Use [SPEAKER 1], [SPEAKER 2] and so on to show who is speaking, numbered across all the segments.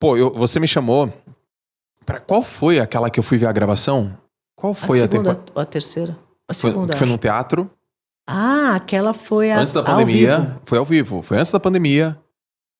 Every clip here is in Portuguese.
[SPEAKER 1] Pô, eu, você me chamou. Pra, qual foi aquela que eu fui ver a gravação?
[SPEAKER 2] Qual foi a, segunda, a temporada? A terceira.
[SPEAKER 1] A segunda. Foi, foi num teatro?
[SPEAKER 2] Ah, aquela foi a, antes da pandemia. Ao vivo.
[SPEAKER 1] Foi ao vivo. Foi antes da pandemia.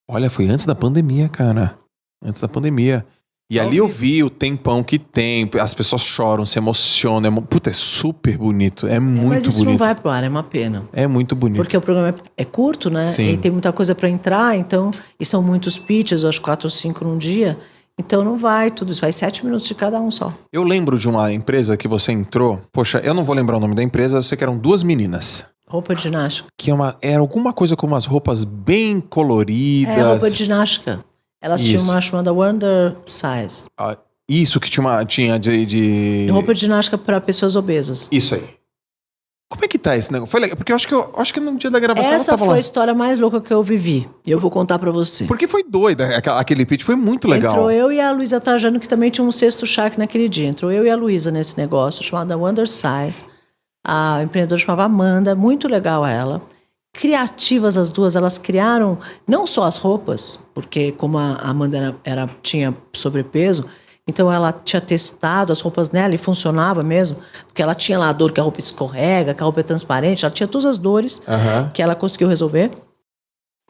[SPEAKER 1] Olha, foi antes da pandemia, cara. Antes da pandemia. E ali eu vi o tempão que tem, as pessoas choram, se emocionam. É, puta, é super bonito. É muito bonito. É, mas isso bonito. não vai
[SPEAKER 2] pro ar, é uma pena.
[SPEAKER 1] É muito bonito. Porque
[SPEAKER 2] o programa é, é curto, né? Sim. E tem muita coisa para entrar, então. E são muitos pitches, acho quatro ou cinco num dia. Então não vai tudo isso, vai sete minutos de cada um só.
[SPEAKER 1] Eu lembro de uma empresa que você entrou, poxa, eu não vou lembrar o nome da empresa, eu sei que eram duas meninas. Roupa de ginástica. Que é uma, era alguma coisa com umas roupas bem coloridas. É, roupa de ginástica. Elas Isso. tinham uma chamada Wonder Size. Ah, isso que tinha, uma, tinha de, de... Roupa de ginástica para pessoas obesas. Isso aí. Como é que tá esse negócio? Foi legal, porque eu acho que eu acho que no dia da gravação Essa foi lá. a
[SPEAKER 2] história mais louca que eu vivi. E eu vou contar para você. Porque foi doida, aquele pitch foi muito legal. Entrou eu e a Luísa Trajano, que também tinha um sexto charque naquele dia. Entrou eu e a Luísa nesse negócio, chamada Wonder Size. A empreendedora chamava Amanda, muito legal ela criativas as duas. Elas criaram não só as roupas, porque como a Amanda era, era tinha sobrepeso, então ela tinha testado as roupas nela e funcionava mesmo, porque ela tinha lá a dor que a roupa escorrega, que a roupa é transparente, ela tinha todas as dores uhum. que ela conseguiu resolver.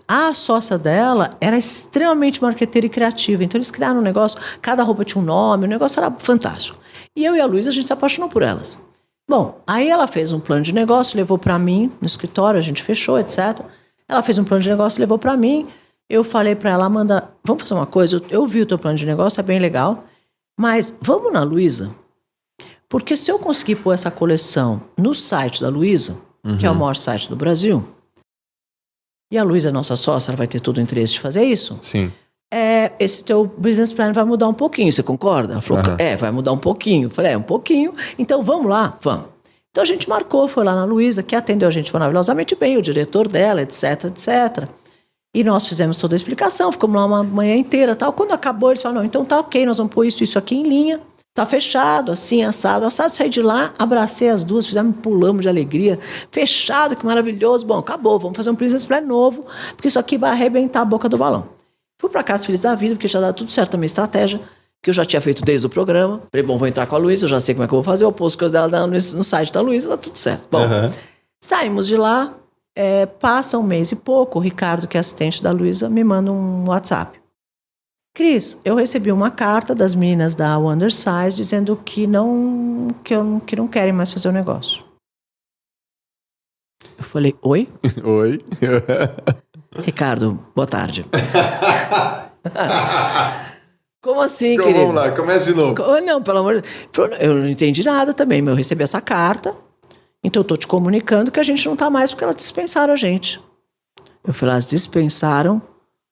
[SPEAKER 2] A sócia dela era extremamente marqueteira e criativa, então eles criaram um negócio, cada roupa tinha um nome, o negócio era fantástico. E eu e a Luísa, a gente se apaixonou por elas. Bom, aí ela fez um plano de negócio, levou para mim no escritório, a gente fechou, etc. Ela fez um plano de negócio, levou para mim. Eu falei para ela, Amanda, vamos fazer uma coisa. Eu, eu vi o teu plano de negócio, é bem legal, mas vamos na Luiza, porque se eu conseguir pôr essa coleção no site da Luiza, uhum. que é o uhum. maior site do Brasil, e a Luiza é nossa sócia, ela vai ter todo o interesse de fazer isso. Sim é, esse teu business plan vai mudar um pouquinho, você concorda? Ela falou, uhum. é, vai mudar um pouquinho. Eu falei, é, um pouquinho. Então, vamos lá? Vamos. Então, a gente marcou, foi lá na Luísa, que atendeu a gente maravilhosamente bem, o diretor dela, etc, etc. E nós fizemos toda a explicação, ficamos lá uma manhã inteira tal. Quando acabou, eles falaram, não, então tá ok, nós vamos pôr isso isso aqui em linha. Tá fechado, assim, assado, assado. Saí de lá, abracei as duas, fizemos, pulamos de alegria. Fechado, que maravilhoso. Bom, acabou, vamos fazer um business plan novo, porque isso aqui vai arrebentar a boca do balão. Fui para casa feliz da vida, porque já dá tudo certo a minha estratégia, que eu já tinha feito desde o programa. Falei, bom, vou entrar com a Luísa, eu já sei como é que eu vou fazer, eu posto coisas dela no site da Luísa, tá tudo certo. Bom, uhum. saímos de lá, é, passa um mês e pouco, o Ricardo, que é assistente da Luísa, me manda um WhatsApp. Cris, eu recebi uma carta das meninas da Wondersize dizendo que não, que, eu, que não querem mais fazer o negócio. Eu falei, oi? oi? Ricardo, boa tarde. Como assim, então, querido? Vamos lá, comece de novo. Não, pelo amor de Deus. Eu não entendi nada também, mas eu recebi essa carta, então eu tô te comunicando que a gente não tá mais porque elas dispensaram a gente. Eu falei, elas dispensaram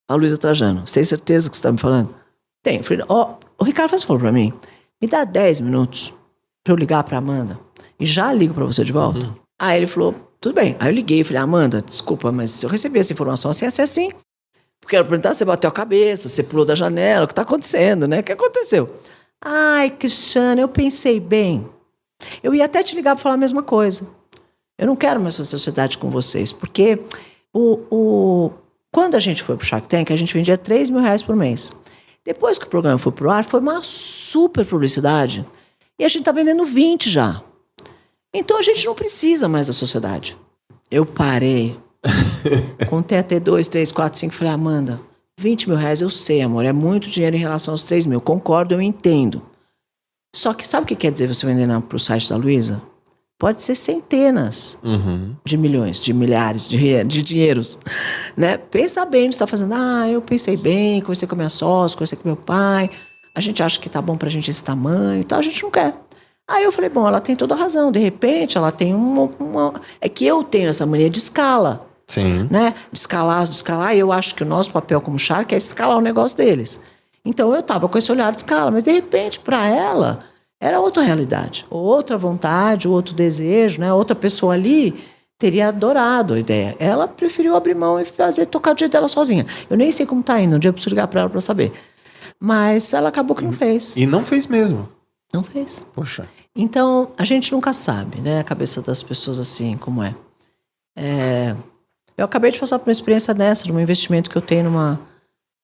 [SPEAKER 2] a Luísa Trajano. Você tem certeza que você tá me falando? Tem. falei, ó, oh, o Ricardo faz favor pra mim. Me dá 10 minutos pra eu ligar pra Amanda e já ligo pra você de volta. Uhum. Aí ele falou, tudo bem. Aí eu liguei e falei, Amanda, desculpa, mas se eu receber essa informação assim, assim, assim. Porque ela perguntar se bateu a cabeça, se pulou da janela, o que está acontecendo, né? O que aconteceu? Ai, Cristiana, eu pensei bem. Eu ia até te ligar para falar a mesma coisa. Eu não quero mais fazer sociedade com vocês, porque o, o, quando a gente foi pro Shark Tank, a gente vendia 3 mil reais por mês. Depois que o programa foi pro ar, foi uma super publicidade. E a gente tá vendendo 20 já. Então a gente não precisa mais da sociedade. Eu parei. Contei até dois, três, quatro, cinco. Falei, Amanda, 20 mil reais eu sei, amor. É muito dinheiro em relação aos 3 mil. Concordo, eu entendo. Só que sabe o que quer dizer você vender para o site da Luiza? Pode ser centenas uhum. de milhões, de milhares de, de dinheiros. Né? Pensa bem você está fazendo. Ah, eu pensei bem, conversei com a minha sócia, conversei com meu pai. A gente acha que tá bom para a gente esse tamanho e então tal. A gente não quer. Aí eu falei, bom, ela tem toda a razão. De repente, ela tem uma, uma... É que eu tenho essa mania de escala. Sim. Né? De escalar, de escalar. E eu acho que o nosso papel como Shark é escalar o negócio deles. Então eu estava com esse olhar de escala. Mas, de repente, para ela, era outra realidade. Outra vontade, outro desejo. Né? Outra pessoa ali teria adorado a ideia. Ela preferiu abrir mão e fazer tocar o dia dela sozinha. Eu nem sei como está indo. Um dia eu preciso ligar para ela para saber. Mas ela acabou que não fez. E não fez mesmo. Não fez. Poxa. Então, a gente nunca sabe, né? A cabeça das pessoas assim, como é. é eu acabei de passar por uma experiência dessa, de um investimento que eu tenho numa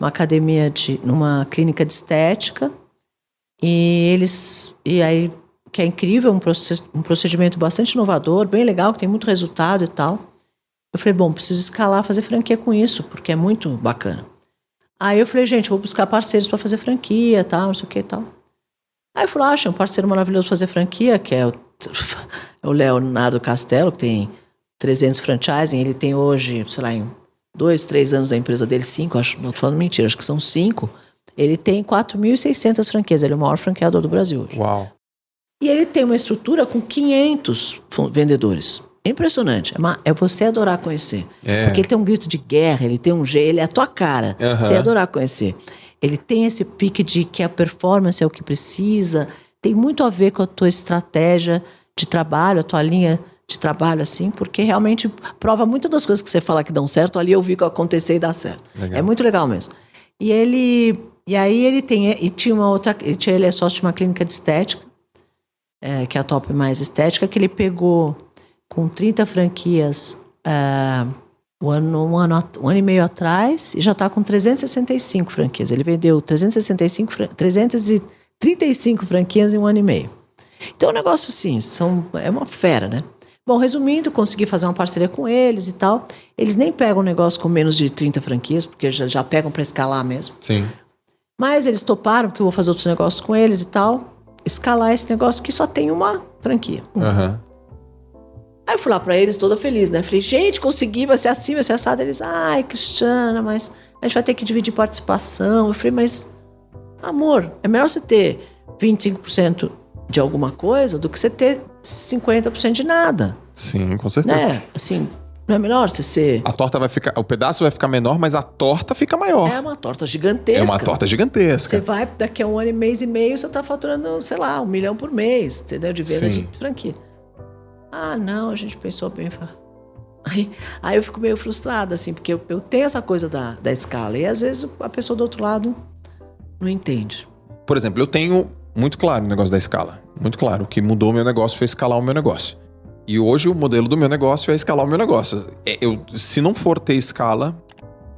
[SPEAKER 2] uma academia de numa clínica de estética e eles e aí que é incrível um, process, um procedimento bastante inovador bem legal que tem muito resultado e tal eu falei bom preciso escalar fazer franquia com isso porque é muito bacana aí eu falei gente vou buscar parceiros para fazer franquia tal não sei o que tal Aí eu falei, ah, achei um parceiro maravilhoso fazer franquia, que é o, é Leonardo Castelo, que tem 300 franchising, ele tem hoje, sei lá, em dois, três anos da empresa dele, cinco, acho, não estou falando mentira, acho que são cinco, ele tem 4.600 franquias, ele é o maior franqueador do Brasil hoje. Uau. E ele tem uma estrutura com 500 vendedores. É impressionante. É, uma, é você adorar conhecer. É. Porque ele tem um grito de guerra, ele tem um jeito, ele é a tua cara. Uhum. Você adorar conhecer. Ele tem esse pique de que a performance é o que precisa, tem muito a ver com a tua estratégia de trabalho, a tua linha de trabalho, assim, porque realmente prova muitas das coisas que você fala que dão certo, ali eu vi que acontecer e dá certo. Legal. É muito legal mesmo. E ele. E aí ele tem. E tinha uma outra. Ele é sócio de uma clínica de estética, é, que é a top mais estética, que ele pegou com 30 franquias. Ah, um ano, um ano, um ano e meio atrás e já está com 365 franquias. Ele vendeu 365, 335 franquias em um ano e meio. Então, o é um negócio, sim, são, é uma fera, né? Bom, resumindo, consegui fazer uma parceria com eles e tal. Eles nem pegam o negócio com menos de 30 franquias, porque já, já pegam para escalar mesmo. Sim. Mas eles toparam que eu vou fazer outros negócios com eles e tal. Escalar esse negócio que só tem uma franquia. Uhum. Aí eu fui lá pra eles toda feliz, né? Falei, gente, consegui, vai ser assim, vai ser assado. Eles, ai, Cristiana, mas a gente vai ter que dividir participação. Eu falei, mas, amor, é melhor você ter 25% de alguma coisa do que você ter 50% de nada.
[SPEAKER 1] Sim, com né? certeza. Né? Assim, não é melhor você ser. A torta vai ficar. O pedaço vai ficar menor, mas a torta fica
[SPEAKER 2] maior. É uma torta gigantesca. É uma torta
[SPEAKER 1] gigantesca. Você
[SPEAKER 2] vai, daqui a um ano e mês e meio, você tá faturando, sei lá, um milhão por mês, entendeu? De venda Sim. de franquia. Ah, não, a gente pensou bem. Aí, aí eu fico meio frustrada, assim, porque eu, eu tenho essa coisa da, da escala. E às vezes a pessoa do outro lado
[SPEAKER 1] não entende. Por exemplo, eu tenho muito claro o negócio da escala. Muito claro. O que mudou o meu negócio foi escalar o meu negócio. E hoje o modelo do meu negócio é escalar o meu negócio. É, eu, se não for ter escala,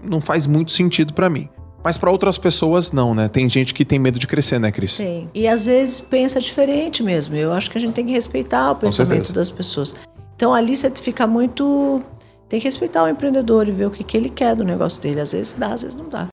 [SPEAKER 1] não faz muito sentido para mim. Mas para outras pessoas não, né? Tem gente que tem medo de crescer, né, Cris? Tem.
[SPEAKER 2] E às vezes pensa diferente mesmo. Eu acho que a gente tem que respeitar o pensamento das pessoas. Então ali você fica muito tem que respeitar o empreendedor e ver o que, que ele quer do negócio dele. Às vezes dá, às vezes não dá.